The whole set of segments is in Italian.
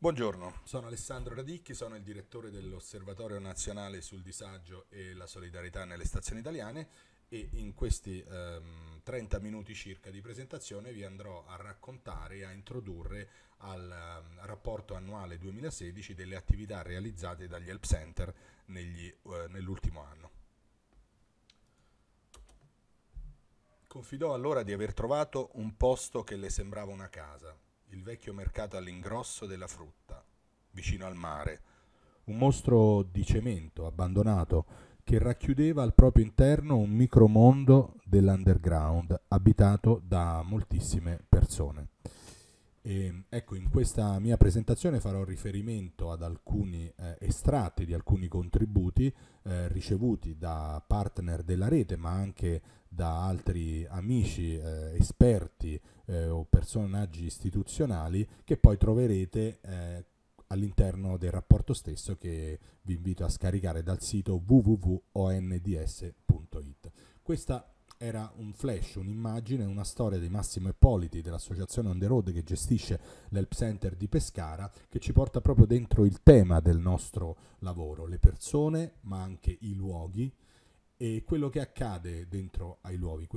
Buongiorno, sono Alessandro Radicchi, sono il direttore dell'Osservatorio Nazionale sul Disagio e la Solidarietà nelle Stazioni Italiane e in questi ehm, 30 minuti circa di presentazione vi andrò a raccontare e a introdurre al ehm, rapporto annuale 2016 delle attività realizzate dagli Help Center negli, eh, nell'ultimo anno. Confidò allora di aver trovato un posto che le sembrava una casa, il vecchio mercato all'ingrosso della frutta, vicino al mare, un mostro di cemento abbandonato che racchiudeva al proprio interno un micromondo dell'underground abitato da moltissime persone. E, ehm, ecco, in questa mia presentazione farò riferimento ad alcuni eh, estratti di alcuni contributi eh, ricevuti da partner della rete, ma anche da altri amici eh, esperti eh, o personaggi istituzionali che poi troverete eh, all'interno del rapporto stesso che vi invito a scaricare dal sito www.onds.it. Questa era un flash, un'immagine, una storia di Massimo Eppoliti dell'associazione On The Road che gestisce l'Help Center di Pescara che ci porta proprio dentro il tema del nostro lavoro, le persone ma anche i luoghi, e quello che accade dentro ai luoghi,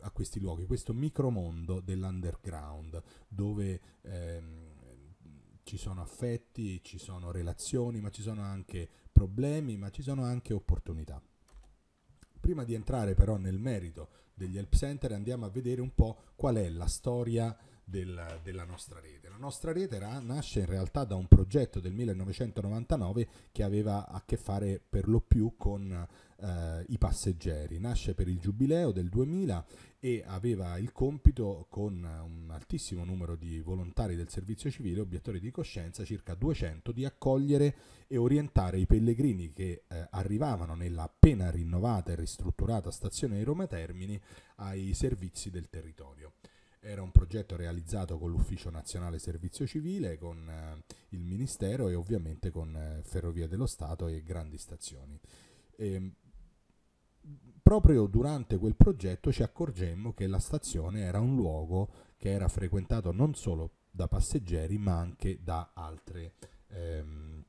a questi luoghi, questo micromondo dell'underground dove ehm, ci sono affetti, ci sono relazioni, ma ci sono anche problemi, ma ci sono anche opportunità. Prima di entrare però nel merito degli help center andiamo a vedere un po' qual è la storia del, della nostra rete. La nostra rete era, nasce in realtà da un progetto del 1999 che aveva a che fare per lo più con eh, i passeggeri. Nasce per il giubileo del 2000 e aveva il compito con un altissimo numero di volontari del servizio civile, obiettori di coscienza, circa 200, di accogliere e orientare i pellegrini che eh, arrivavano nella appena rinnovata e ristrutturata stazione di Roma Termini ai servizi del territorio. Era un progetto realizzato con l'Ufficio Nazionale Servizio Civile, con eh, il Ministero e ovviamente con eh, Ferrovie dello Stato e grandi stazioni. E, ehm, proprio durante quel progetto ci accorgemmo che la stazione era un luogo che era frequentato non solo da passeggeri ma anche da altre ehm,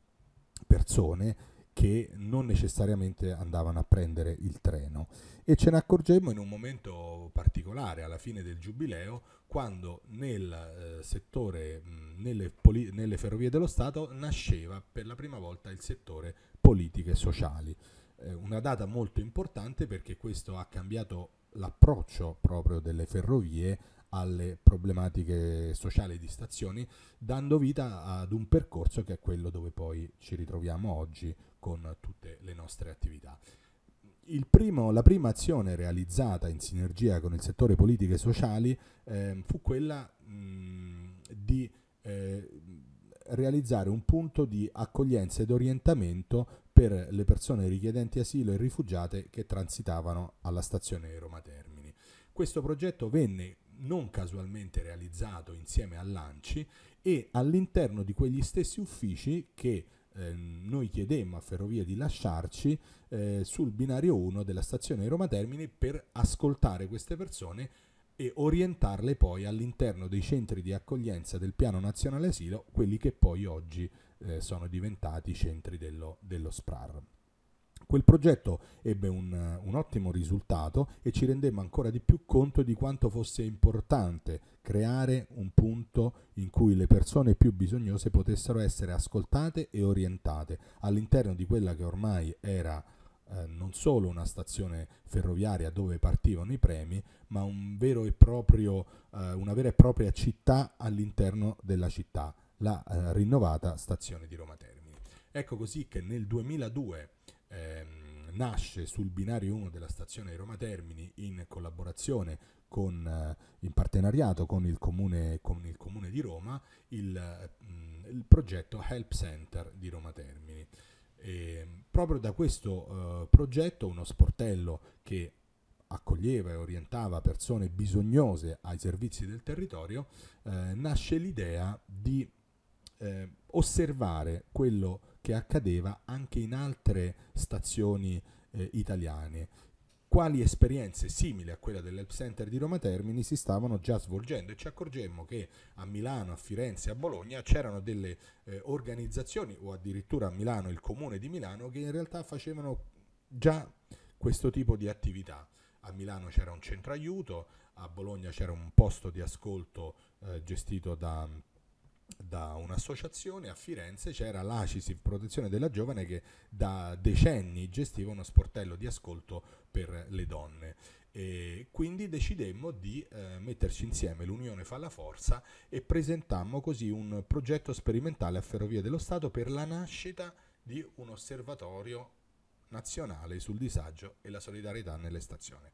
persone che non necessariamente andavano a prendere il treno e ce ne accorgemmo in un momento particolare alla fine del giubileo quando nel eh, settore mh, nelle, poli- nelle, ferrovie dello Stato nasceva per la prima volta il settore politiche sociali eh, una data molto importante perché questo ha cambiato l'approccio proprio delle ferrovie alle problematiche sociali di stazioni, dando vita ad un percorso che è quello dove poi ci ritroviamo oggi con tutte le nostre attività. Primo, la prima azione realizzata in sinergia con il settore politiche e sociali eh, fu quella mh, di eh, realizzare un punto di accoglienza ed orientamento per le persone richiedenti asilo e rifugiate che transitavano alla stazione Roma Termini. Questo progetto venne non casualmente realizzato insieme a Lanci e all'interno di quegli stessi uffici che Ehm, noi chiedemmo a Ferrovia di lasciarci eh, sul binario 1 della stazione di Roma Termini per ascoltare queste persone e orientarle poi all'interno dei centri di accoglienza del piano nazionale asilo, quelli che poi oggi eh, sono diventati centri dello, dello SPRAR. Quel progetto ebbe un, un, ottimo risultato e ci rendemmo ancora di più conto di quanto fosse importante creare un punto in cui le persone più bisognose potessero essere ascoltate e orientate all'interno di quella che ormai era eh, non solo una stazione ferroviaria dove partivano i premi, ma un proprio, eh, una vera e propria città all'interno della città, la eh, rinnovata stazione di Roma Termini. Ecco così che nel 2002 ehm, nasce sul binario 1 della stazione Roma Termini in collaborazione con, eh, in partenariato con il comune, con il comune di Roma il, mh, mm, il, progetto Help Center di Roma Termini. E, ehm, proprio da questo eh, progetto uno sportello che accoglieva e orientava persone bisognose ai servizi del territorio, eh, nasce l'idea di eh, osservare quello che che accadeva anche in altre stazioni eh, italiane. Quali esperienze simili a quella dell'Help Center di Roma Termini si stavano già svolgendo e ci accorgemmo che a Milano, a Firenze, a Bologna c'erano delle eh, organizzazioni o addirittura a Milano, il comune di Milano, che in realtà facevano già questo tipo di attività. A Milano c'era un centro aiuto, a Bologna c'era un posto di ascolto eh, gestito da da un'associazione a Firenze c'era l'ACIS in protezione della giovane che da decenni gestiva uno sportello di ascolto per le donne. E quindi decidemmo di eh, metterci insieme, l'Unione fa la forza, e presentammo così un progetto sperimentale a Ferrovie dello Stato per la nascita di un osservatorio nazionale sul disagio e la solidarietà nelle stazioni.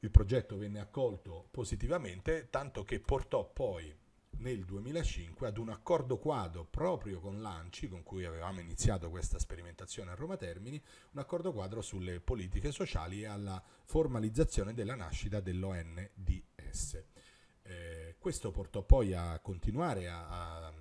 Il progetto venne accolto positivamente, tanto che portò poi nel 2005 ad un accordo quadro proprio con l'ANCI, con cui avevamo iniziato questa sperimentazione a Roma Termini, un accordo quadro sulle politiche sociali e alla formalizzazione della nascita dell'ONDS. Eh, questo portò poi a continuare a, a,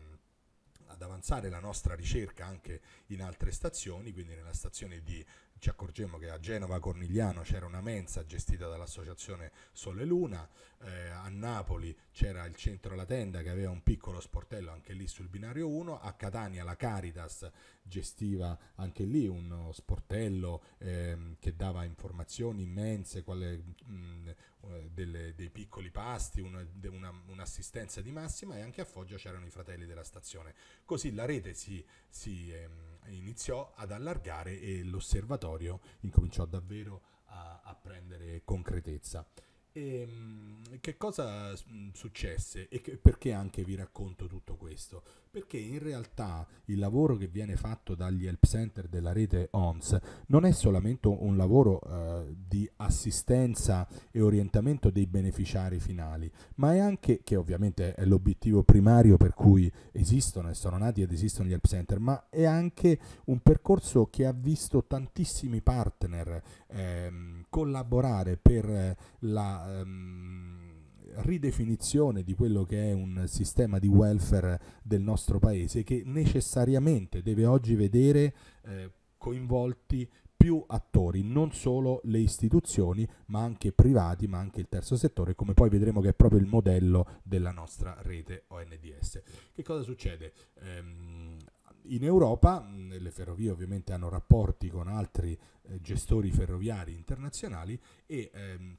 ad avanzare la nostra ricerca anche in altre stazioni, quindi nella stazione di ci accorgemmo che a Genova Cornigliano c'era una mensa gestita dall'associazione Sole Luna, eh, a Napoli c'era il centro La Tenda che aveva un piccolo sportello anche lì sul binario 1, a Catania la Caritas gestiva anche lì uno sportello eh, che dava informazioni immense, quale, mh, mm, eh, delle, dei piccoli pasti, una, una, un'assistenza di massima e anche a Foggia c'erano i fratelli della stazione. Così la rete si... si ehm, iniziò ad allargare e l'osservatorio incominciò davvero a, a prendere concretezza. E, ehm, che cosa mm, successe e che, perché anche vi racconto tutto questo? Perché in realtà il lavoro che viene fatto dagli help center della rete ONS non è solamente un lavoro eh, di assistenza e orientamento dei beneficiari finali, ma è anche, che ovviamente è l'obiettivo primario per cui esistono e sono nati ed esistono gli help center, ma è anche un percorso che ha visto tantissimi partner eh, collaborare per eh, la una ehm, ridefinizione di quello che è un sistema di welfare del nostro paese che necessariamente deve oggi vedere eh, coinvolti più attori, non solo le istituzioni, ma anche privati, ma anche il terzo settore, come poi vedremo che è proprio il modello della nostra rete ONDS. Che cosa succede? Ehm, in Europa le ferrovie ovviamente hanno rapporti con altri eh, gestori ferroviari internazionali e ehm,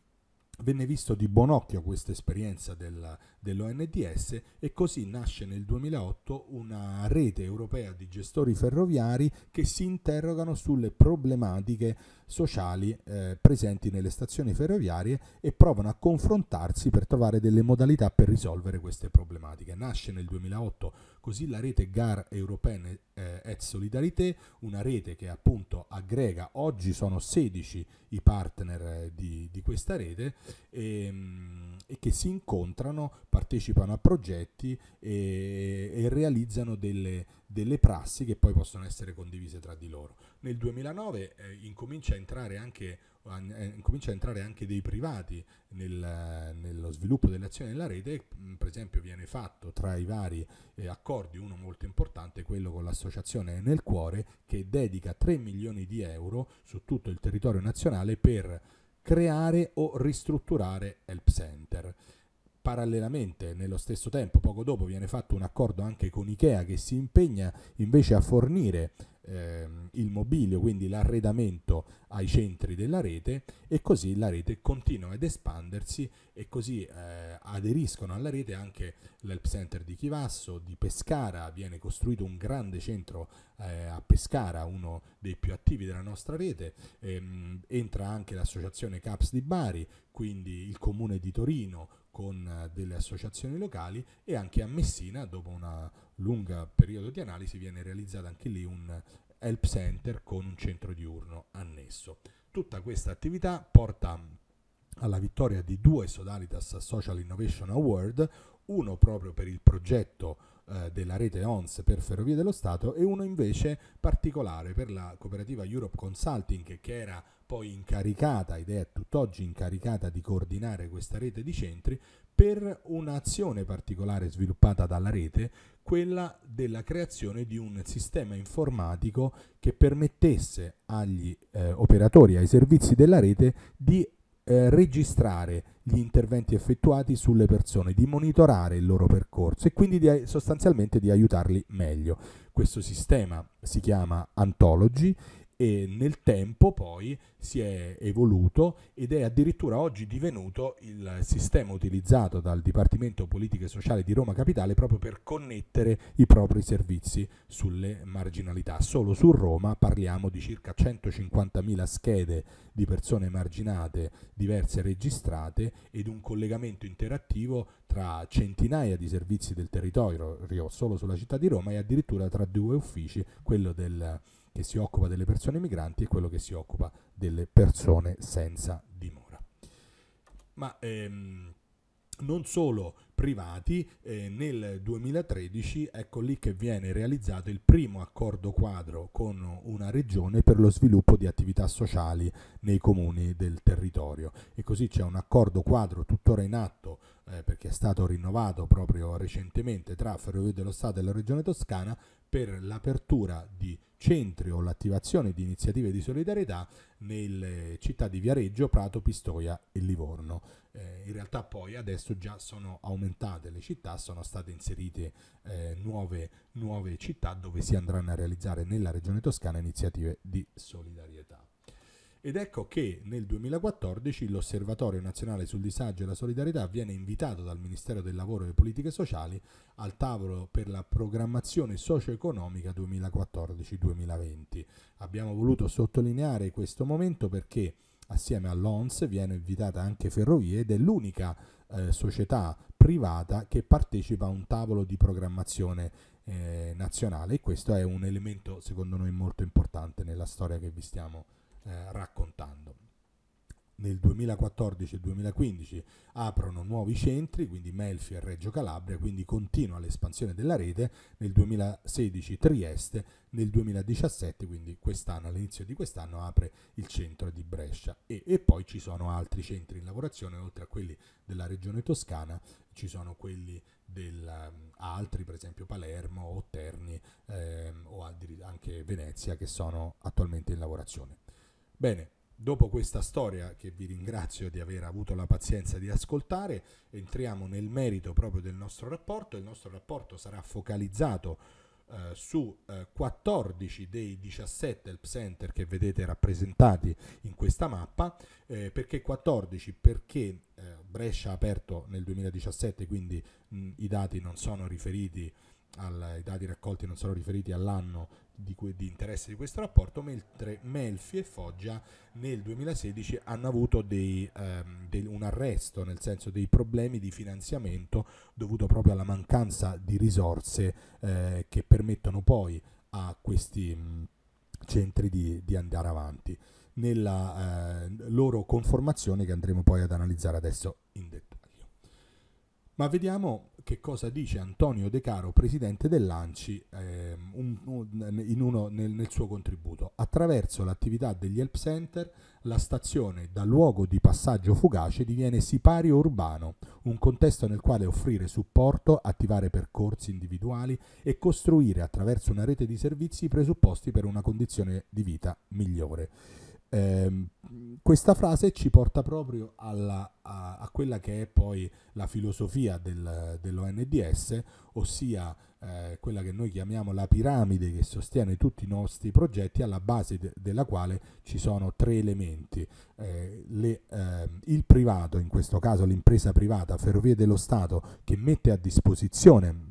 venne visto di buon occhio questa esperienza della, dell'ONTS e così nasce nel 2008 una rete europea di gestori ferroviari che si interrogano sulle problematiche sociali eh, presenti nelle stazioni ferroviarie e provano a confrontarsi per trovare delle modalità per risolvere queste problematiche. Nasce nel 2008 Così la rete GAR Européenne et eh, Solidarité, una rete che appunto aggrega, oggi sono 16 i partner eh, di, di questa rete e, ehm, e, che si incontrano, partecipano a progetti e, e realizzano delle, delle prassi che poi possono essere condivise tra di loro. Nel 2009 eh, incomincia a entrare anche eh, comincia a entrare anche dei privati nel, nello sviluppo delle azioni della rete, mm, per esempio viene fatto tra i vari eh, accordi uno molto importante, quello con l'associazione Nel Cuore, che dedica 3 milioni di euro su tutto il territorio nazionale per creare o ristrutturare help center parallelamente, nello stesso tempo, poco dopo, viene fatto un accordo anche con Ikea che si impegna invece a fornire ehm, il mobilio, quindi l'arredamento ai centri della rete e così la rete continua ad espandersi e così eh, aderiscono alla rete anche l'Help Center di Chivasso, di Pescara, viene costruito un grande centro eh, a Pescara, uno dei più attivi della nostra rete, ehm, entra anche l'associazione CAPS di Bari, quindi il comune di Torino, con eh, delle associazioni locali e anche a Messina, dopo un lungo periodo di analisi, viene realizzato anche lì un eh, help center con un centro diurno annesso. Tutta questa attività porta alla vittoria di due Sodalitas Social Innovation Award, uno proprio per il progetto eh, della rete ONS per Ferrovie dello Stato e uno invece particolare per la cooperativa Europe Consulting che era poi incaricata ed è tutt'oggi incaricata di coordinare questa rete di centri per un'azione particolare sviluppata dalla rete, quella della creazione di un sistema informatico che permettesse agli eh, operatori, ai servizi della rete di eh, registrare gli interventi effettuati sulle persone, di monitorare il loro percorso e quindi di, eh, sostanzialmente di aiutarli meglio. Questo sistema si chiama Anthology e nel tempo poi si è evoluto ed è addirittura oggi divenuto il sistema utilizzato dal Dipartimento Politiche Sociali di Roma Capitale proprio per connettere i propri servizi sulle marginalità. Solo su Roma parliamo di circa 150.000 schede di persone marginate diverse registrate ed un collegamento interattivo tra centinaia di servizi del territorio solo sulla città di Roma e addirittura tra due uffici, quello del che si occupa delle persone migranti e quello che si occupa delle persone senza dimora. Ma ehm, non solo privati, eh, nel 2013 ecco lì che viene realizzato il primo accordo quadro con una regione per lo sviluppo di attività sociali nei comuni del territorio e così c'è un accordo quadro tuttora in atto eh, perché è stato rinnovato proprio recentemente tra Ferrovie dello Stato e la Regione Toscana per l'apertura di centri o l'attivazione di iniziative di solidarietà nelle città di Viareggio, Prato, Pistoia e Livorno. Eh, in realtà poi adesso già sono aumentate le città, sono state inserite eh, nuove, nuove città dove si andranno a realizzare nella regione toscana iniziative di solidarietà. Ed ecco che nel 2014 l'Osservatorio nazionale sul disagio e la solidarietà viene invitato dal Ministero del Lavoro e delle Politiche Sociali al tavolo per la programmazione socio-economica 2014-2020. Abbiamo voluto sottolineare questo momento perché assieme all'ONS viene invitata anche Ferrovie ed è l'unica eh, società privata che partecipa a un tavolo di programmazione eh, nazionale e questo è un elemento secondo noi molto importante nella storia che vi stiamo raccontando eh, raccontando. Nel 2014 e 2015 aprono nuovi centri, quindi Melfi e Reggio Calabria, quindi continua l'espansione della rete, nel 2016 Trieste, nel 2017, quindi quest'anno, all'inizio di quest'anno, apre il centro di Brescia e, e poi ci sono altri centri in lavorazione, oltre a quelli della regione toscana, ci sono quelli del, eh, altri, per esempio Palermo o Terni ehm, o anche Venezia, che sono attualmente in lavorazione. Bene, dopo questa storia che vi ringrazio di aver avuto la pazienza di ascoltare, entriamo nel merito proprio del nostro rapporto. Il nostro rapporto sarà focalizzato eh, su eh, 14 dei 17 help center che vedete rappresentati in questa mappa. Eh, perché 14? Perché eh, Brescia ha aperto nel 2017, quindi mh, i dati non sono riferiti ai dati raccolti non sono riferiti all'anno di, que- di, interesse di questo rapporto, mentre Melfi e Foggia nel 2016 hanno avuto dei, ehm, del, un arresto, nel senso dei problemi di finanziamento dovuto proprio alla mancanza di risorse eh, che permettono poi a questi mh, centri di, di andare avanti nella eh, loro conformazione che andremo poi ad analizzare adesso in dettaglio. Ma vediamo che cosa dice Antonio De Caro, presidente dell'ANCI, eh, un, un, uno, nel, nel, suo contributo. Attraverso l'attività degli help center, la stazione da luogo di passaggio fugace diviene sipario urbano, un contesto nel quale offrire supporto, attivare percorsi individuali e costruire attraverso una rete di servizi i presupposti per una condizione di vita migliore. Eh, questa frase ci porta proprio alla, a, a, quella che è poi la filosofia del, dell'ONDS, ossia eh, quella che noi chiamiamo la piramide che sostiene tutti i nostri progetti, alla base de- della quale ci sono tre elementi. Eh, le, eh, il privato, in questo caso l'impresa privata Ferrovie dello Stato, che mette a disposizione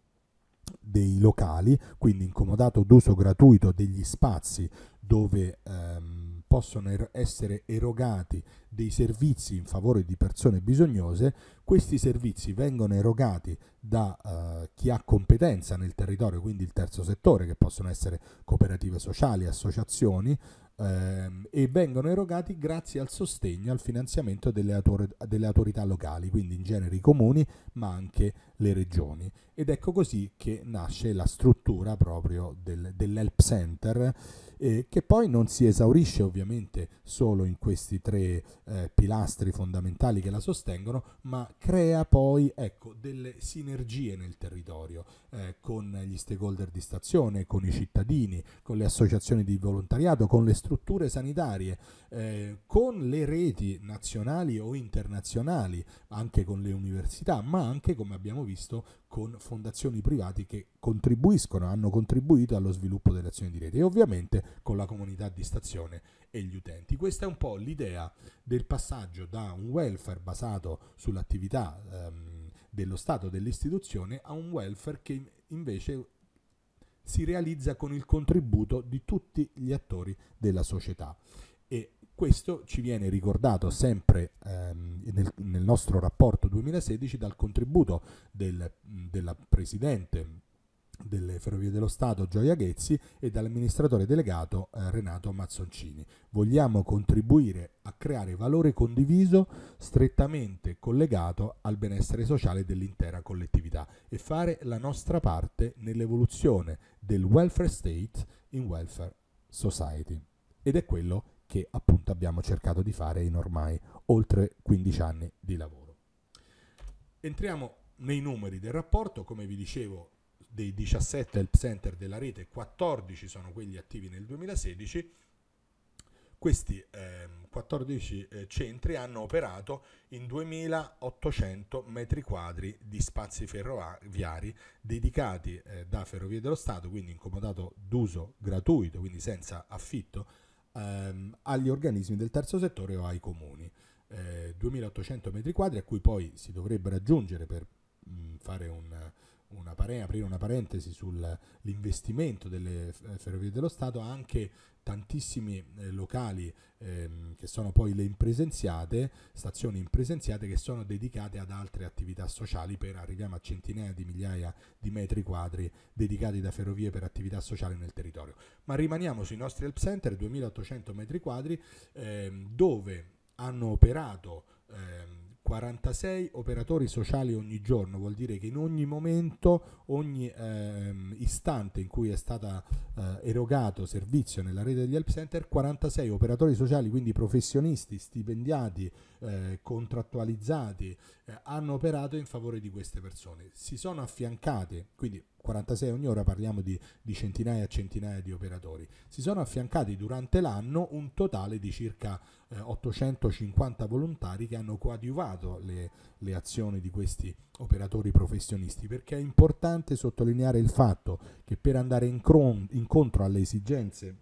dei locali, quindi incomodato d'uso gratuito, degli spazi dove... Ehm, possono er- essere erogati dei servizi in favore di persone bisognose, questi servizi vengono erogati da eh, chi ha competenza nel territorio, quindi il terzo settore, che possono essere cooperative sociali, associazioni, ehm, e vengono erogati grazie al sostegno, al finanziamento delle, autor- delle autorità locali, quindi in genere i comuni, ma anche le regioni ed ecco così che nasce la struttura proprio del, dell'Help Center eh, che poi non si esaurisce ovviamente solo in questi tre eh, pilastri fondamentali che la sostengono ma crea poi ecco, delle sinergie nel territorio eh, con gli stakeholder di stazione, con i cittadini, con le associazioni di volontariato, con le strutture sanitarie, eh, con le reti nazionali o internazionali, anche con le università ma anche come abbiamo visto con fondazioni private che contribuiscono, hanno contribuito allo sviluppo delle azioni di rete e ovviamente con la comunità di stazione e gli utenti. Questa è un po' l'idea del passaggio da un welfare basato sull'attività ehm, dello Stato, dell'istituzione, a un welfare che invece si realizza con il contributo di tutti gli attori della società. Questo ci viene ricordato sempre ehm, nel, nel, nostro rapporto 2016 dal contributo del, della Presidente delle Ferrovie dello Stato Gioia Ghezzi e dall'amministratore delegato eh, Renato Mazzoncini. Vogliamo contribuire a creare valore condiviso strettamente collegato al benessere sociale dell'intera collettività e fare la nostra parte nell'evoluzione del welfare state in welfare society. Ed è quello che che appunto abbiamo cercato di fare in ormai oltre 15 anni di lavoro. Entriamo nei numeri del rapporto, come vi dicevo dei 17 help center della rete, 14 sono quelli attivi nel 2016. Questi eh, 14 eh, centri hanno operato in 2800 metri quadri di spazi ferroviari dedicati eh, da Ferrovie dello Stato, quindi incomodato d'uso gratuito, quindi senza affitto, ehm, agli organismi del terzo settore o ai comuni. Eh, 2800 metri quadri a cui poi si dovrebbe aggiungere per mh, mm, fare un, una pare- aprire una parentesi sull'investimento delle ferrovie dello Stato anche tantissimi eh, locali ehm, che sono poi le impresenziate, stazioni impresenziate che sono dedicate ad altre attività sociali per arriviamo a centinaia di migliaia di metri quadri dedicati da ferrovie per attività sociali nel territorio. Ma rimaniamo sui nostri help center, 2800 metri quadri, ehm, dove hanno operato ehm, 46 operatori sociali ogni giorno, vuol dire che in ogni momento, ogni ehm, istante in cui è stato eh, erogato servizio nella rete degli help center, 46 operatori sociali, quindi professionisti, stipendiati, eh, contrattualizzati, eh, hanno operato in favore di queste persone. Si sono affiancate, quindi 46 ogni ora parliamo di, di centinaia e centinaia di operatori. Si sono affiancati durante l'anno un totale di circa eh, 850 volontari che hanno coadiuvato le, le azioni di questi operatori professionisti perché è importante sottolineare il fatto che per andare incontro alle esigenze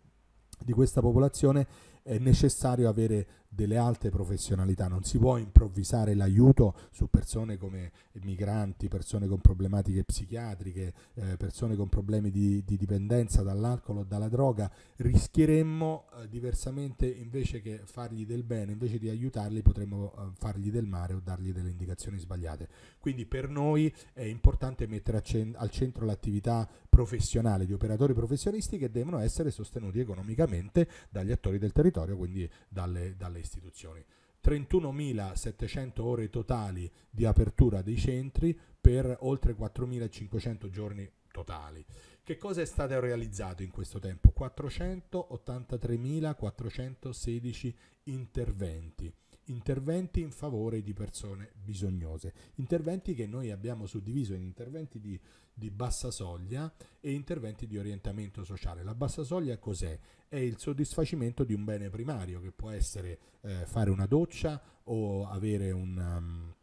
di questa popolazione è necessario avere delle alte professionalità, non si può improvvisare l'aiuto su persone come migranti, persone con problematiche psichiatriche, eh, persone con problemi di, di dipendenza dall'alcol o dalla droga, rischieremmo eh, diversamente invece che fargli del bene, invece di aiutarli potremmo eh, fargli del male o dargli delle indicazioni sbagliate. Quindi per noi è importante mettere al centro l'attività professionale di operatori professionisti che devono essere sostenuti economicamente dagli attori del territorio, quindi dalle, dalle istituzioni. 31.700 ore totali di apertura dei centri per oltre 4.500 giorni totali. Che cosa è stato realizzato in questo tempo? 483.416 interventi interventi in favore di persone bisognose, interventi che noi abbiamo suddiviso in interventi di, di bassa soglia e interventi di orientamento sociale. La bassa soglia cos'è? È il soddisfacimento di un bene primario che può essere eh, fare una doccia o avere un... Um,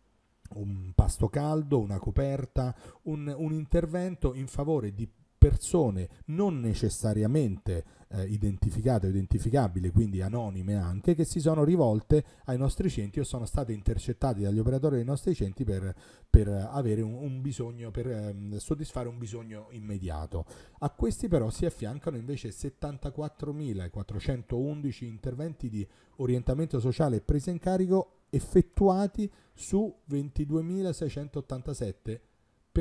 un pasto caldo, una coperta, un, un, intervento in favore di persone non necessariamente eh, identificate o identificabili, quindi anonime anche, che si sono rivolte ai nostri centri o sono state intercettate dagli operatori dei nostri centri per, per avere un, un, bisogno, per ehm, soddisfare un bisogno immediato. A questi però si affiancano invece 74.411 interventi di orientamento sociale e presa in carico effettuati su 22.687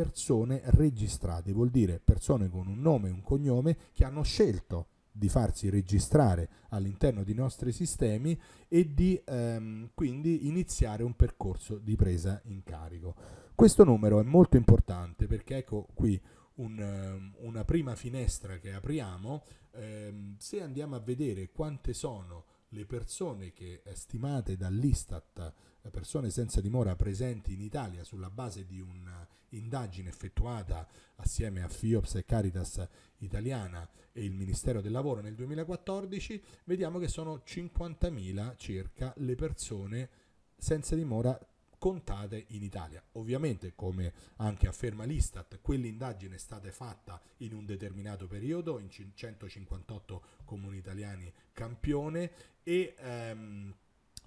persone registrate, vuol dire persone con un nome e un cognome che hanno scelto di farsi registrare all'interno dei nostri sistemi e di ehm, quindi iniziare un percorso di presa in carico. Questo numero è molto importante perché ecco qui un, ehm, una prima finestra che apriamo, ehm, se andiamo a vedere quante sono le persone che stimate dall'Istat, eh, persone senza dimora presenti in Italia sulla base di un indagine effettuata assieme a FIOPS e Caritas italiana e il Ministero del Lavoro nel 2014, vediamo che sono 50.000 circa le persone senza dimora contate in Italia. Ovviamente, come anche afferma l'Istat, quell'indagine è stata fatta in un determinato periodo, in 158 comuni italiani campione e... Ehm,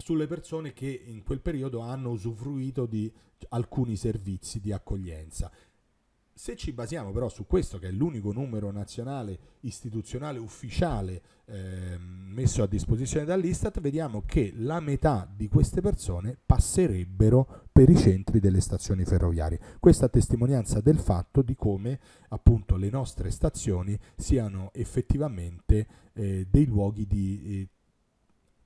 sulle persone che in quel periodo hanno usufruito di alcuni servizi di accoglienza. Se ci basiamo però su questo, che è l'unico numero nazionale istituzionale ufficiale eh, messo a disposizione dall'Istat, vediamo che la metà di queste persone passerebbero per i centri delle stazioni ferroviarie. Questa testimonianza del fatto di come appunto le nostre stazioni siano effettivamente eh, dei luoghi di eh,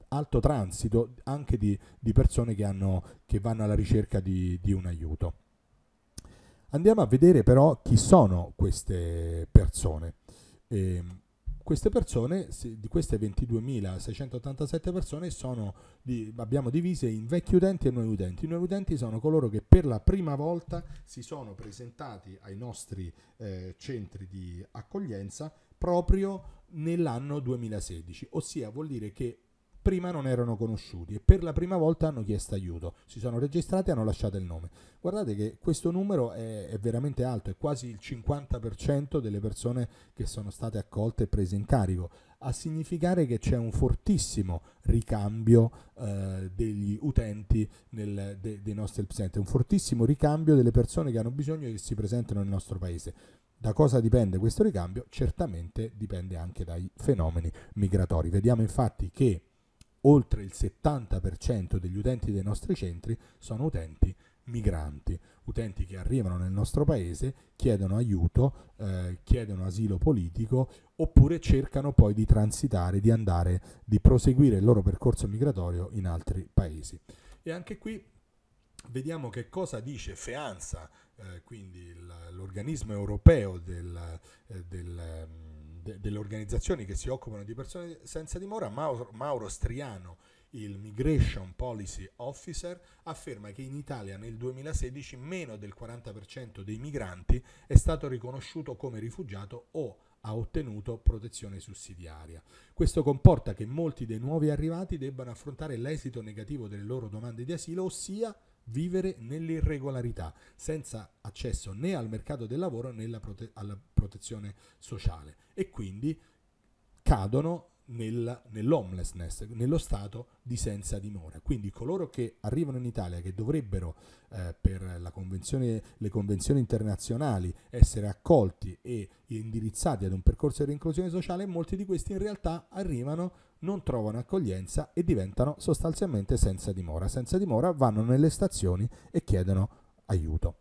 alto transito anche di, di persone che, hanno, che, vanno alla ricerca di, di un aiuto. Andiamo a vedere però chi sono queste persone. Eh, queste persone, di queste 22.687 persone, sono, abbiamo divise in vecchi udenti e nuovi udenti. I nuovi udenti sono coloro che per la prima volta si sono presentati ai nostri eh, centri di accoglienza proprio nell'anno 2016, ossia vuol dire che prima non erano conosciuti e per la prima volta hanno chiesto aiuto, si sono registrati e hanno lasciato il nome. Guardate che questo numero è, è veramente alto, è quasi il 50% delle persone che sono state accolte e prese in carico, a significare che c'è un fortissimo ricambio eh, degli utenti nel, de, dei nostri help center, un fortissimo ricambio delle persone che hanno bisogno e che si presentano nel nostro paese. Da cosa dipende questo ricambio? Certamente dipende anche dai fenomeni migratori. Vediamo infatti che oltre il 70% degli utenti dei nostri centri sono utenti migranti, utenti che arrivano nel nostro paese, chiedono aiuto, eh, chiedono asilo politico oppure cercano poi di transitare, di andare, di proseguire il loro percorso migratorio in altri paesi. E anche qui vediamo che cosa dice FEANSA, eh, quindi l'organismo europeo del, eh, del ehm, de, delle organizzazioni che si occupano di persone senza dimora, Mauro, Mauro Striano, il Migration Policy Officer, afferma che in Italia nel 2016 meno del 40% dei migranti è stato riconosciuto come rifugiato o ha ottenuto protezione sussidiaria. Questo comporta che molti dei nuovi arrivati debbano affrontare l'esito negativo delle loro domande di asilo, ossia vivere nell'irregolarità, senza accesso né al mercato del lavoro né prote- alla protezione sociale e quindi cadono nel, nell'homelessness, nello stato di senza dimora. Quindi coloro che arrivano in Italia, che dovrebbero eh, per convenzione, le convenzioni internazionali essere accolti e indirizzati ad un percorso di reinclusione sociale, molti di questi in realtà arrivano non trovano accoglienza e diventano sostanzialmente senza dimora. Senza dimora vanno nelle stazioni e chiedono aiuto.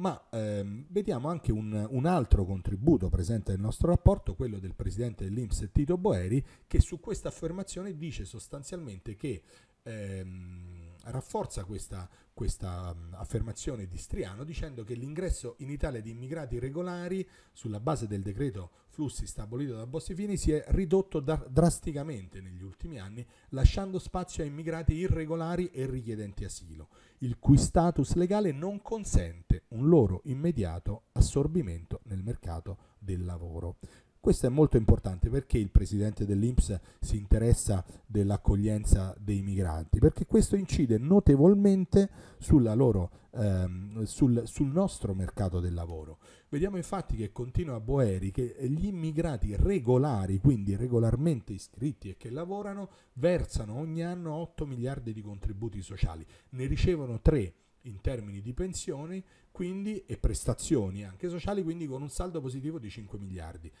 Ma ehm, vediamo anche un, un, altro contributo presente nel nostro rapporto, quello del presidente dell'Inps Tito Boeri, che su questa affermazione dice sostanzialmente che ehm, rafforza questa, questa mm, affermazione di Striano dicendo che l'ingresso in Italia di immigrati regolari sulla base del decreto flussi stabilito da Bossifini si è ridotto da, drasticamente negli ultimi anni lasciando spazio a immigrati irregolari e richiedenti asilo, il cui status legale non consente un loro immediato assorbimento nel mercato del lavoro. Questo è molto importante perché il presidente dell'Inps si interessa dell'accoglienza dei migranti, perché questo incide notevolmente loro, ehm, sul, sul, nostro mercato del lavoro. Vediamo infatti che continua Boeri che gli immigrati regolari, quindi regolarmente iscritti e che lavorano, versano ogni anno 8 miliardi di contributi sociali, ne ricevono 3 in termini di pensioni quindi, e prestazioni anche sociali, quindi con un saldo positivo di 5 miliardi.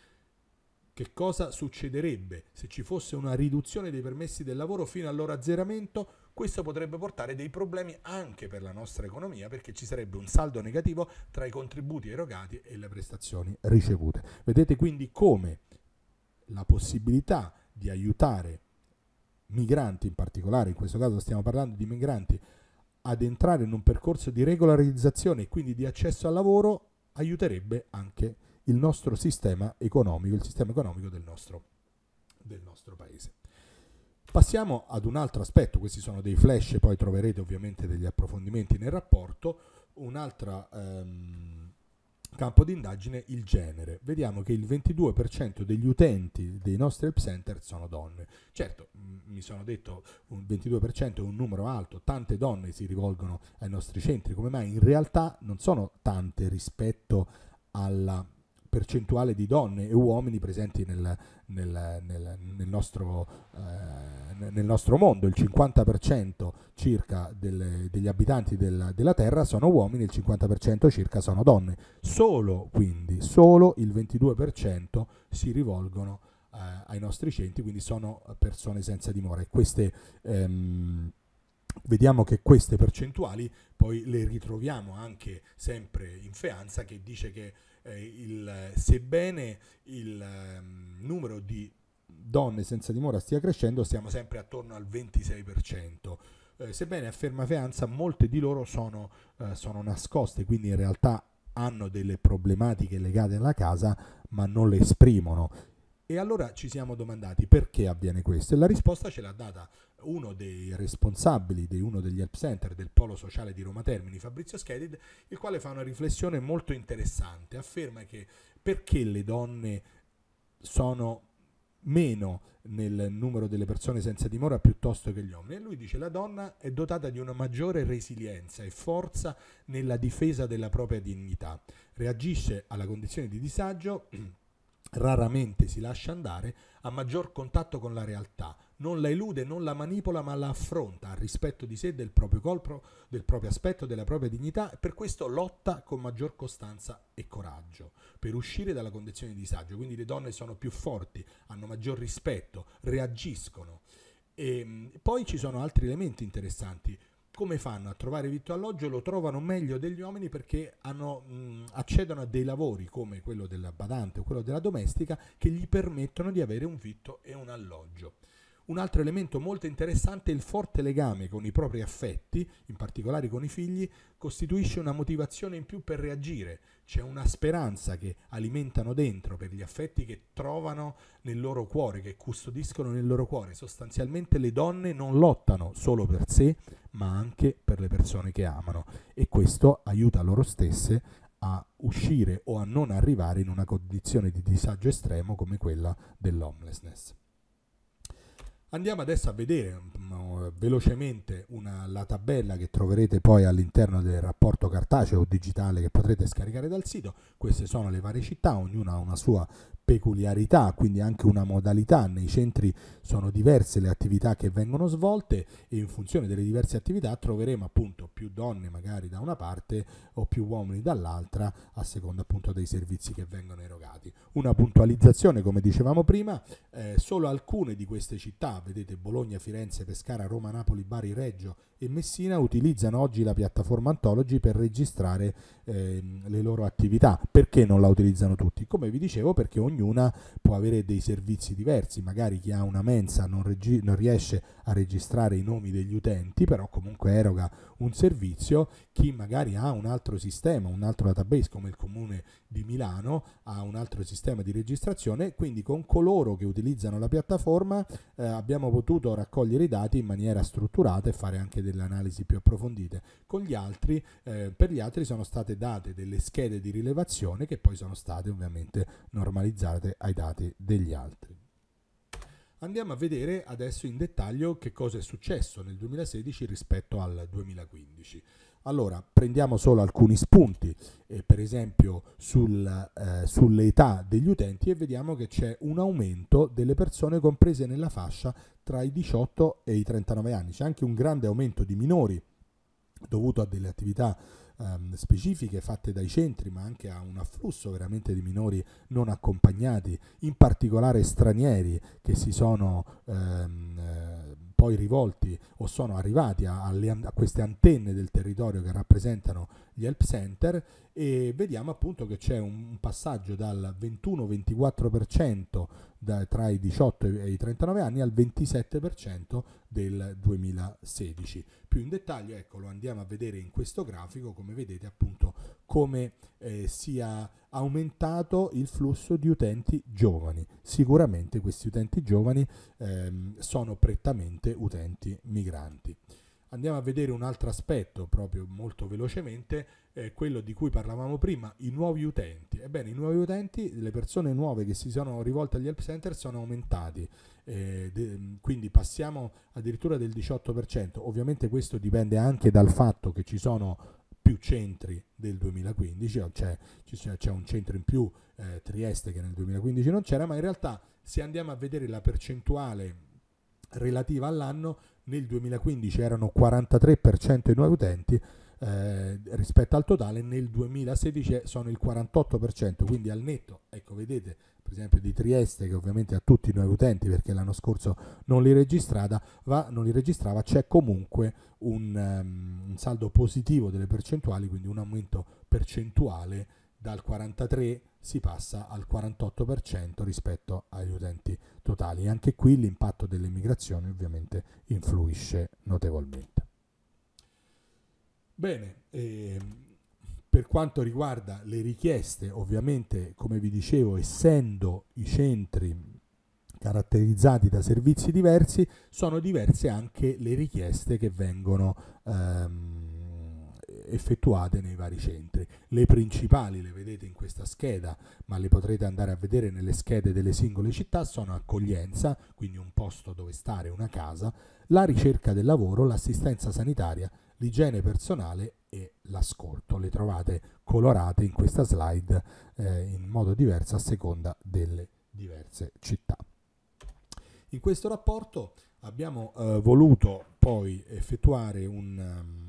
Che cosa succederebbe se ci fosse una riduzione dei permessi del lavoro fino al loro azzeramento? Questo potrebbe portare dei problemi anche per la nostra economia perché ci sarebbe un saldo negativo tra i contributi erogati e le prestazioni ricevute. Vedete quindi come la possibilità di aiutare migranti in particolare, in questo caso stiamo parlando di migranti, ad entrare in un percorso di regolarizzazione e quindi di accesso al lavoro aiuterebbe anche il nostro sistema economico, il sistema economico del nostro, del nostro paese. Passiamo ad un altro aspetto, questi sono dei flash, poi troverete ovviamente degli approfondimenti nel rapporto, un altro ehm, campo di indagine, il genere. Vediamo che il 22% degli utenti dei nostri help center sono donne. Certo, mi sono detto un 22% è un numero alto, tante donne si rivolgono ai nostri centri, come mai in realtà non sono tante rispetto alla percentuale di donne e uomini presenti nel, nel, nel, nel nostro, eh, nostro, mondo. Il 50% circa delle, degli abitanti del, della Terra sono uomini e il 50% circa sono donne. Solo quindi, solo il 22% si rivolgono eh, ai nostri centri, quindi sono persone senza dimora. E queste... Ehm, vediamo che queste percentuali poi le ritroviamo anche sempre in Feanza che dice che eh, il, sebbene il um, numero di donne senza dimora stia crescendo, siamo sempre attorno al 26%. Eh, sebbene afferma feanza molte di loro sono, eh, sono, nascoste, quindi in realtà hanno delle problematiche legate alla casa, ma non le esprimono. E allora ci siamo domandati perché avviene questo e la risposta ce l'ha data uno dei responsabili di uno degli help center del polo sociale di Roma Termini, Fabrizio Schedid, il quale fa una riflessione molto interessante, afferma che perché le donne sono meno nel numero delle persone senza dimora piuttosto che gli uomini. E lui dice la donna è dotata di una maggiore resilienza e forza nella difesa della propria dignità, reagisce alla condizione di disagio, raramente si lascia andare, ha maggior contatto con la realtà, non la elude, non la manipola, ma la affronta al rispetto di sé, del proprio corpo, del proprio aspetto, della propria dignità e per questo lotta con maggior costanza e coraggio per uscire dalla condizione di disagio. Quindi le donne sono più forti, hanno maggior rispetto, reagiscono. E, ehm, poi ci sono altri elementi interessanti. Come fanno a trovare vitto alloggio? Lo trovano meglio degli uomini perché hanno, mh, accedono a dei lavori come quello della badante o quello della domestica che gli permettono di avere un vitto e un alloggio. Un altro elemento molto interessante è il forte legame con i propri affetti, in particolare con i figli, costituisce una motivazione in più per reagire, c'è una speranza che alimentano dentro per gli affetti che trovano nel loro cuore, che custodiscono nel loro cuore. Sostanzialmente le donne non lottano solo per sé, ma anche per le persone che amano e questo aiuta loro stesse a uscire o a non arrivare in una condizione di disagio estremo come quella dell'homelessness. Andiamo adesso a vedere mm, oh, velocemente una, la tabella che troverete poi all'interno del rapporto cartaceo o digitale che potrete scaricare dal sito. Queste sono le varie città, ognuna ha una sua peculiarità, quindi anche una modalità. Nei centri sono diverse le attività che vengono svolte e in funzione delle diverse attività troveremo appunto più donne magari da una parte o più uomini dall'altra a seconda appunto dei servizi che vengono erogati. Una puntualizzazione, come dicevamo prima, eh, solo alcune di queste città vedete Bologna, Firenze, Pescara, Roma, Napoli, Bari, Reggio, e Messina utilizzano oggi la piattaforma Antology per registrare eh, le loro attività. Perché non la utilizzano tutti? Come vi dicevo, perché ognuna può avere dei servizi diversi, magari chi ha una mensa non, regi- non riesce a registrare i nomi degli utenti, però comunque eroga un servizio, chi magari ha un altro sistema, un altro database come il comune di Milano, ha un altro sistema di registrazione, quindi con coloro che utilizzano la piattaforma eh, abbiamo potuto raccogliere i dati in maniera strutturata e fare anche delle delle analisi più approfondite, con gli altri, eh, per gli altri sono state date delle schede di rilevazione che poi sono state ovviamente normalizzate ai dati degli altri. Andiamo a vedere adesso in dettaglio che cosa è successo nel 2016 rispetto al 2015. Allora, prendiamo solo alcuni spunti, eh, per esempio sul, eh, sull'età degli utenti e vediamo che c'è un aumento delle persone comprese nella fascia tra i 18 e i 39 anni. C'è anche un grande aumento di minori dovuto a delle attività ehm, specifiche fatte dai centri, ma anche a un afflusso veramente di minori non accompagnati, in particolare stranieri che si sono ehm, eh, poi rivolti o sono arrivati a, alle, a queste antenne del territorio che rappresentano gli help center e vediamo appunto che c'è un passaggio dal 21-24% da, tra i 18 e i 39 anni al 27% del 2016. Più in dettaglio, ecco, lo andiamo a vedere in questo grafico, come vedete appunto come eh, sia aumentato il flusso di utenti giovani. Sicuramente questi utenti giovani ehm, sono prettamente utenti migranti andiamo a vedere un altro aspetto proprio molto velocemente, eh, quello di cui parlavamo prima, i nuovi utenti. Ebbene, i nuovi utenti, le persone nuove che si sono rivolte agli help center sono aumentati, eh, de, quindi passiamo addirittura del 18%. Ovviamente questo dipende anche dal fatto che ci sono più centri del 2015, c'è, c'è un centro in più eh, Trieste che nel 2015 non c'era, ma in realtà se andiamo a vedere la percentuale relativa all'anno, nel 2015 erano 43% i nuovi utenti eh, rispetto al totale, nel 2016 sono il 48%, quindi al netto, ecco vedete per esempio di Trieste che ovviamente ha tutti i nuovi utenti perché l'anno scorso non li, va, non li registrava, c'è comunque un, um, un saldo positivo delle percentuali, quindi un aumento percentuale dal 43% si passa al 48% rispetto agli utenti totali. Anche qui l'impatto delle migrazioni ovviamente influisce notevolmente. Bene, ehm, per quanto riguarda le richieste, ovviamente come vi dicevo, essendo i centri caratterizzati da servizi diversi, sono diverse anche le richieste che vengono ehm, effettuate nei vari centri. Le principali le vedete in questa scheda, ma le potrete andare a vedere nelle schede delle singole città, sono accoglienza, quindi un posto dove stare, una casa, la ricerca del lavoro, l'assistenza sanitaria, l'igiene personale e l'ascolto. Le trovate colorate in questa slide eh, in modo diverso a seconda delle diverse città. In questo rapporto abbiamo eh, voluto poi effettuare un... Um,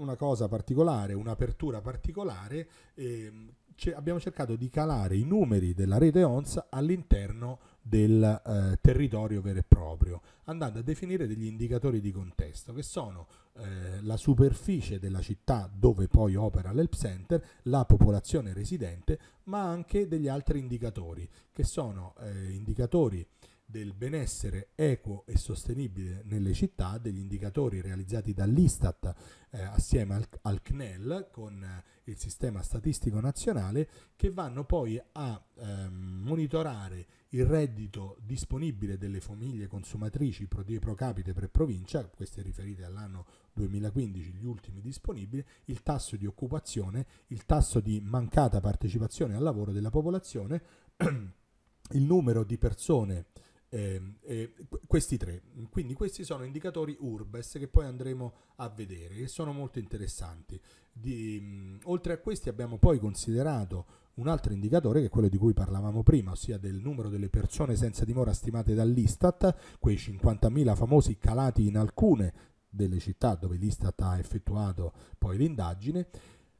una cosa particolare, un'apertura particolare. Ehm, c- abbiamo cercato di calare i numeri della rete ONS all'interno del eh, territorio vero e proprio, andando a definire degli indicatori di contesto che sono eh, la superficie della città dove poi opera l'Help Center, la popolazione residente, ma anche degli altri indicatori che sono eh, indicatori eh, del benessere equo e sostenibile nelle città, degli indicatori realizzati dall'Istat eh, assieme al, al, CNEL con eh, il sistema statistico nazionale che vanno poi a eh, monitorare il reddito disponibile delle famiglie consumatrici pro, pro capite per provincia, queste riferite all'anno 2015, gli ultimi disponibili, il tasso di occupazione, il tasso di mancata partecipazione al lavoro della popolazione, il numero di persone eh, eh, questi tre. Quindi questi sono indicatori URBES che poi andremo a vedere, che sono molto interessanti. Di, mh, mm, oltre a questi abbiamo poi considerato un altro indicatore che è quello di cui parlavamo prima, ossia del numero delle persone senza dimora stimate dall'Istat, quei 50.000 famosi calati in alcune delle città dove l'Istat ha effettuato poi l'indagine.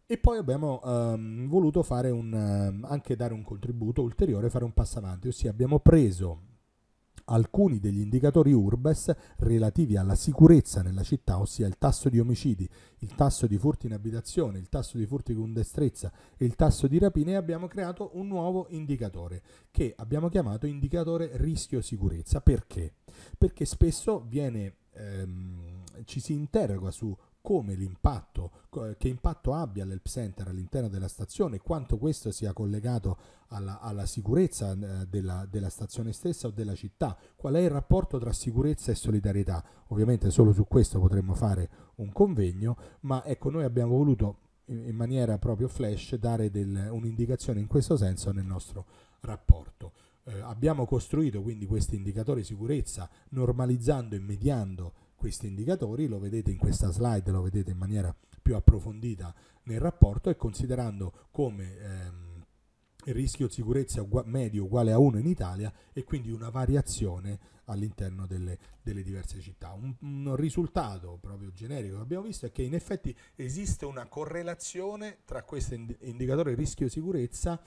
E poi abbiamo ehm, voluto un, ehm, anche dare un contributo ulteriore, fare un passo avanti, ossia abbiamo preso alcuni degli indicatori URBES relativi alla sicurezza nella città, ossia il tasso di omicidi, il tasso di furti in abitazione, il tasso di furti con destrezza e il tasso di rapine, abbiamo creato un nuovo indicatore che abbiamo chiamato indicatore rischio sicurezza. Perché? Perché spesso viene, ehm, ci si interroga su come l'impatto, che impatto abbia l'help center all'interno della stazione, quanto questo sia collegato alla, alla sicurezza eh, della, della, stazione stessa o della città, qual è il rapporto tra sicurezza e solidarietà. Ovviamente solo su questo potremmo fare un convegno, ma ecco noi abbiamo voluto in maniera proprio flash dare del, un'indicazione in questo senso nel nostro rapporto. Eh, abbiamo costruito quindi questi indicatori sicurezza normalizzando e mediando questi indicatori, lo vedete in questa slide, lo vedete in maniera più approfondita nel rapporto e considerando come ehm, il rischio di sicurezza medio uguale a 1 in Italia e quindi una variazione all'interno delle, delle diverse città. Un, un, risultato proprio generico che abbiamo visto è che in effetti esiste una correlazione tra questo indicatore rischio sicurezza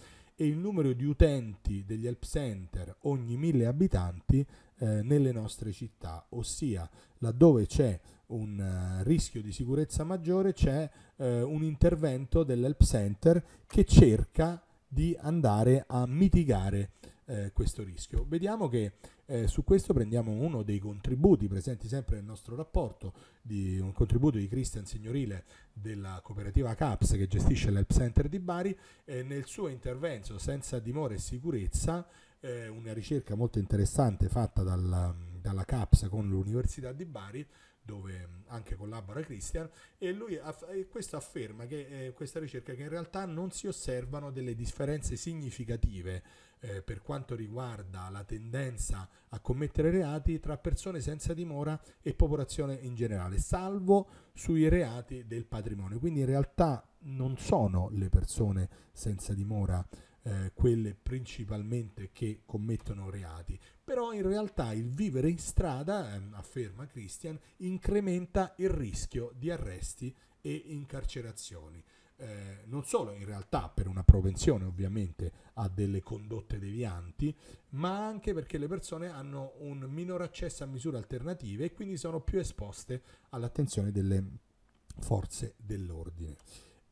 e il numero di utenti degli help center ogni mille abitanti eh, nelle nostre città, ossia laddove c'è un uh, rischio di sicurezza maggiore c'è uh, un intervento dell'help center che cerca di andare a mitigare eh, questo rischio. Vediamo che eh, su questo prendiamo uno dei contributi presenti sempre nel nostro rapporto, di, un contributo di Cristian Signorile della cooperativa CAPS che gestisce l'Help Center di Bari, eh, nel suo intervento senza dimora e sicurezza, eh, una ricerca molto interessante fatta dalla, dalla CAPS con l'Università di Bari, dove mm, anche collabora Christian, e lui aff- e questo afferma che eh, questa ricerca che in realtà non si osservano delle differenze significative eh, per quanto riguarda la tendenza a commettere reati tra persone senza dimora e popolazione in generale, salvo sui reati del patrimonio. Quindi in realtà non sono le persone senza dimora eh, quelle principalmente che commettono reati, però in realtà il vivere in strada, ehm, afferma Christian, incrementa il rischio di arresti e incarcerazioni. Eh, non solo in realtà per una propensione ovviamente a delle condotte devianti, ma anche perché le persone hanno un minor accesso a misure alternative e quindi sono più esposte all'attenzione delle forze dell'ordine.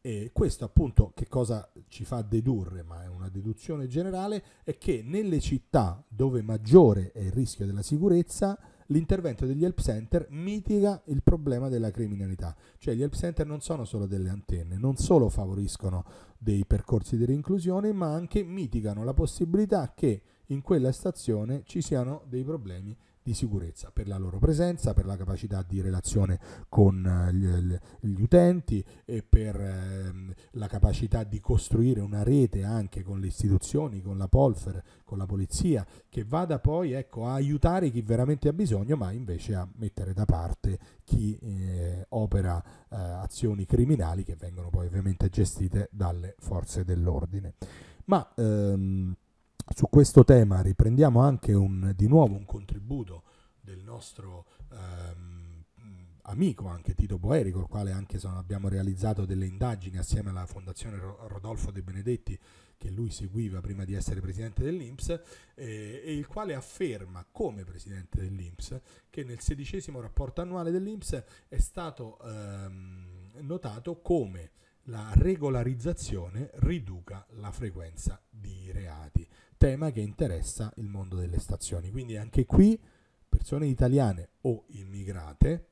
E questo appunto che cosa ci fa dedurre, ma è una deduzione generale, è che nelle città dove maggiore è il rischio della sicurezza, l'intervento degli help center mitiga il problema della criminalità. Cioè gli help center non sono solo delle antenne, non solo favoriscono dei percorsi di reinclusione, ma anche mitigano la possibilità che in quella stazione ci siano dei problemi di sicurezza per la loro presenza, per la capacità di relazione con eh, gli, gli utenti e per ehm, la capacità di costruire una rete anche con le istituzioni, con la Polfer, con la polizia, che vada poi ecco, a aiutare chi veramente ha bisogno, ma invece a mettere da parte chi eh, opera eh, azioni criminali che vengono poi ovviamente gestite dalle forze dell'ordine. Ma ehm, su questo tema riprendiamo anche un, di nuovo un contributo del nostro ehm, amico anche Tito Boeri, col quale anche sono, abbiamo realizzato delle indagini assieme alla Fondazione Rodolfo De Benedetti che lui seguiva prima di essere presidente dell'Inps eh, e il quale afferma come presidente dell'Inps che nel sedicesimo rapporto annuale dell'Inps è stato ehm, notato come la regolarizzazione riduca la frequenza di reati tema che interessa il mondo delle stazioni. Quindi anche qui persone italiane o immigrate,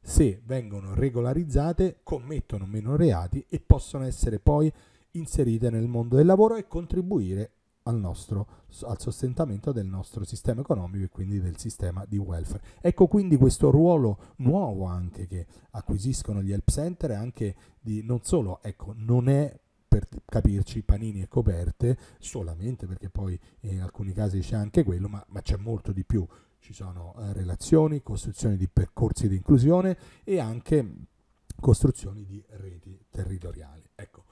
se vengono regolarizzate, commettono meno reati e possono essere poi inserite nel mondo del lavoro e contribuire al, nostro, al sostentamento del nostro sistema economico e quindi del sistema di welfare. Ecco quindi questo ruolo nuovo anche che acquisiscono gli help center, anche di non solo, ecco, non è per capirci panini e coperte solamente perché poi in alcuni casi c'è anche quello ma, ma c'è molto di più ci sono eh, relazioni, costruzioni di percorsi di inclusione e anche costruzioni di reti territoriali. Ecco,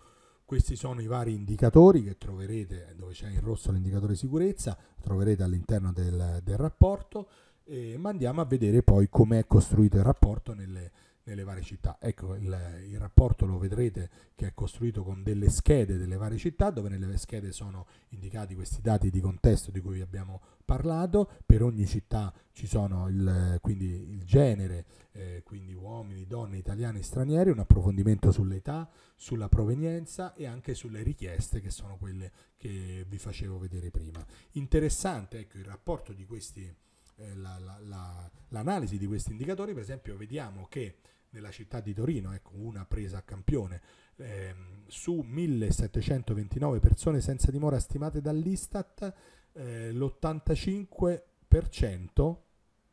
questi sono i vari indicatori che troverete, dove c'è in rosso l'indicatore sicurezza, troverete all'interno del, del rapporto, eh, ma andiamo a vedere poi come è costruito il rapporto nelle, nelle varie città. Ecco, il, il, rapporto lo vedrete che è costruito con delle schede delle varie città, dove nelle schede sono indicati questi dati di contesto di cui vi abbiamo parlato, per ogni città ci sono il, quindi il genere, eh, quindi uomini, donne, italiani, stranieri, un approfondimento sull'età, sulla provenienza e anche sulle richieste che sono quelle che vi facevo vedere prima. Interessante ecco, il rapporto di questi eh, la, la, l'analisi di questi indicatori, per esempio, vediamo che nella città di Torino, ecco una presa a campione, eh, su 1729 persone senza dimora stimate dall'Istat, eh, l'85%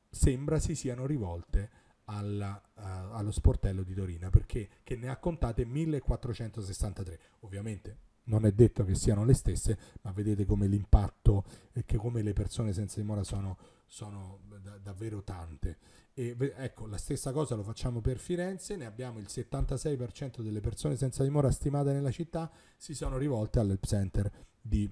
sembra si siano rivolte alla, uh, allo sportello di Torino, perché ne ha contate 1463. Ovviamente non è detto che siano le stesse, ma vedete come l'impatto e che come le persone senza dimora sono, sono da, davvero tante. E, ecco, la stessa cosa lo facciamo per Firenze, ne abbiamo il 76% delle persone senza dimora stimate nella città si sono rivolte all'Help Center di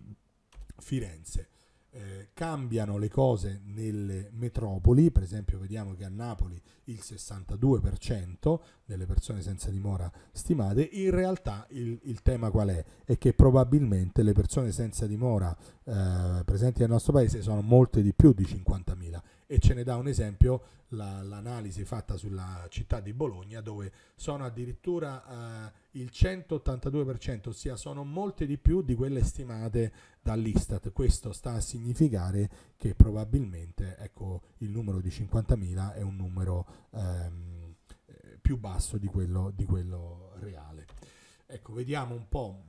Firenze. Eh, cambiano le cose nelle metropoli, per esempio vediamo che a Napoli il 62% delle persone senza dimora stimate, in realtà il, il tema qual è? È che probabilmente le persone senza dimora eh, presenti nel nostro paese sono molte di più di 50.000 e ce ne dà un esempio la, l'analisi fatta sulla città di Bologna dove sono addirittura eh, il 182%, ossia sono molte di più di quelle stimate dall'Istat. Questo sta a significare che probabilmente ecco, il numero di 50.000 è un numero ehm, eh, più basso di quello, di quello reale. Ecco, vediamo un po'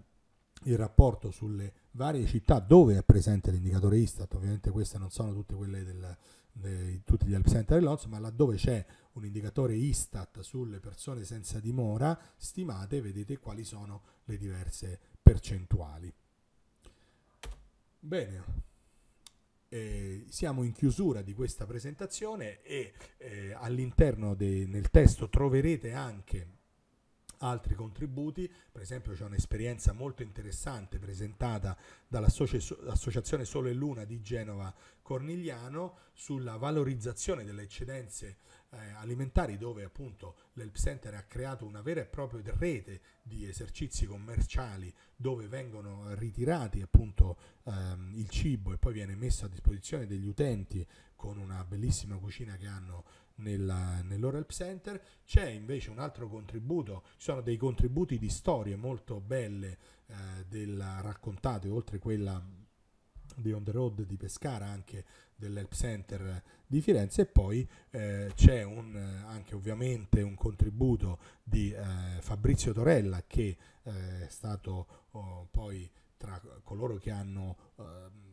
il rapporto sulle varie città dove è presente l'indicatore Istat, ovviamente queste non sono tutte quelle del, eh, tutti gli help center dell'ONU, ma laddove c'è un indicatore Istat sulle persone senza dimora stimate, vedete quali sono le diverse percentuali. Bene, eh, siamo in chiusura di questa presentazione e eh, all'interno del testo troverete anche altri contributi, per esempio c'è un'esperienza molto interessante presentata dall'Associazione Sole e Luna di Genova Cornigliano sulla valorizzazione delle eccedenze eh, alimentari dove appunto l'Help Center ha creato una vera e propria rete di esercizi commerciali dove vengono ritirati appunto ehm, il cibo e poi viene messo a disposizione degli utenti con una bellissima cucina che hanno nella, nell'Oral Center. C'è invece un altro contributo, ci sono dei contributi di storie molto belle eh, della, raccontate, oltre quella di On the Road di Pescara, anche dell'Help Center di Firenze e poi eh, c'è un, anche ovviamente un contributo di eh, Fabrizio Torella che eh, è stato oh, poi tra coloro che hanno ehm,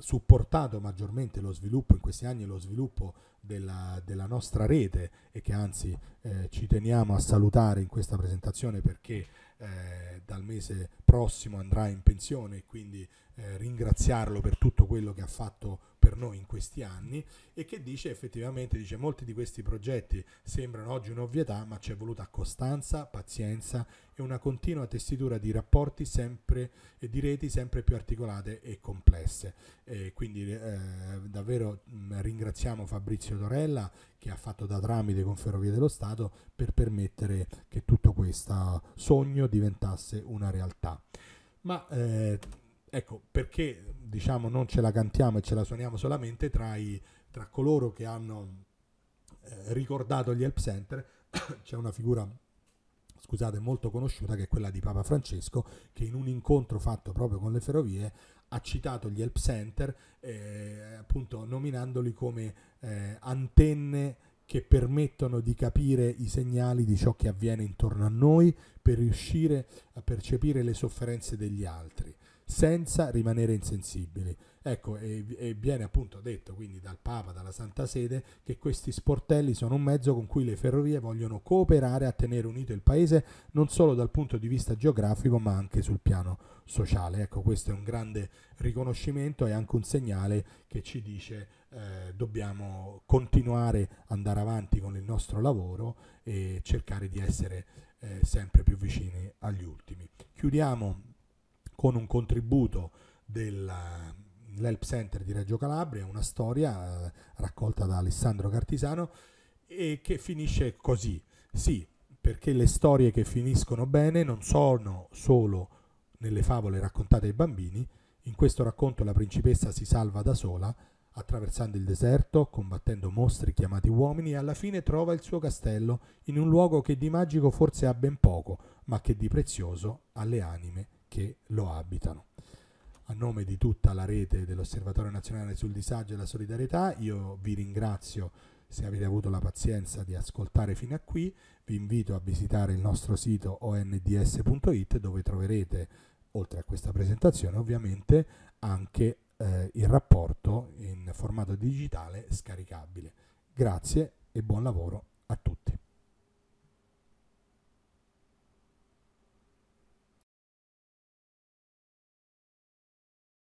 supportato maggiormente lo sviluppo in questi anni lo sviluppo della, della nostra rete e che anzi eh, ci teniamo a salutare in questa presentazione perché eh, dal mese prossimo andrà in pensione e quindi eh, ringraziarlo per tutto quello che ha fatto per noi in questi anni e che dice effettivamente, dice molti di questi progetti sembrano oggi un'ovvietà, ma c'è voluta costanza, pazienza e una continua tessitura di rapporti sempre, e di reti sempre più articolate e complesse. E quindi eh, davvero mh, mm, ringraziamo Fabrizio Torella che ha fatto da tramite con Ferrovie dello Stato per permettere che tutto questo sogno diventasse una realtà. Ma eh, Ecco, perché diciamo non ce la cantiamo e ce la suoniamo solamente tra, i, tra coloro che hanno eh, ricordato gli help center, c'è una figura scusate, molto conosciuta, che è quella di Papa Francesco, che in un incontro fatto proprio con le ferrovie ha citato gli help center, eh, appunto nominandoli come eh, antenne che permettono di capire i segnali di ciò che avviene intorno a noi per riuscire a percepire le sofferenze degli altri senza rimanere insensibili. Ecco, e, e, viene appunto detto quindi dal Papa, dalla Santa Sede, che questi sportelli sono un mezzo con cui le ferrovie vogliono cooperare a tenere unito il paese non solo dal punto di vista geografico ma anche sul piano sociale. Ecco, questo è un grande riconoscimento e anche un segnale che ci dice eh, dobbiamo continuare ad andare avanti con il nostro lavoro e cercare di essere eh, sempre più vicini agli ultimi. Chiudiamo con un contributo dell'Help Center di Reggio Calabria, una storia eh, raccolta da Alessandro Cartisano e che finisce così. Sì, perché le storie che finiscono bene non sono solo nelle favole raccontate ai bambini, in questo racconto la principessa si salva da sola, attraversando il deserto, combattendo mostri chiamati uomini e alla fine trova il suo castello in un luogo che di magico forse ha ben poco, ma che di prezioso alle anime che lo abitano. A nome di tutta la rete dell'Osservatorio Nazionale sul Disagio e la Solidarietà, io vi ringrazio se avete avuto la pazienza di ascoltare fino a qui. Vi invito a visitare il nostro sito onds.it dove troverete, oltre a questa presentazione, ovviamente anche eh, il rapporto in formato digitale scaricabile. Grazie e buon lavoro a tutti.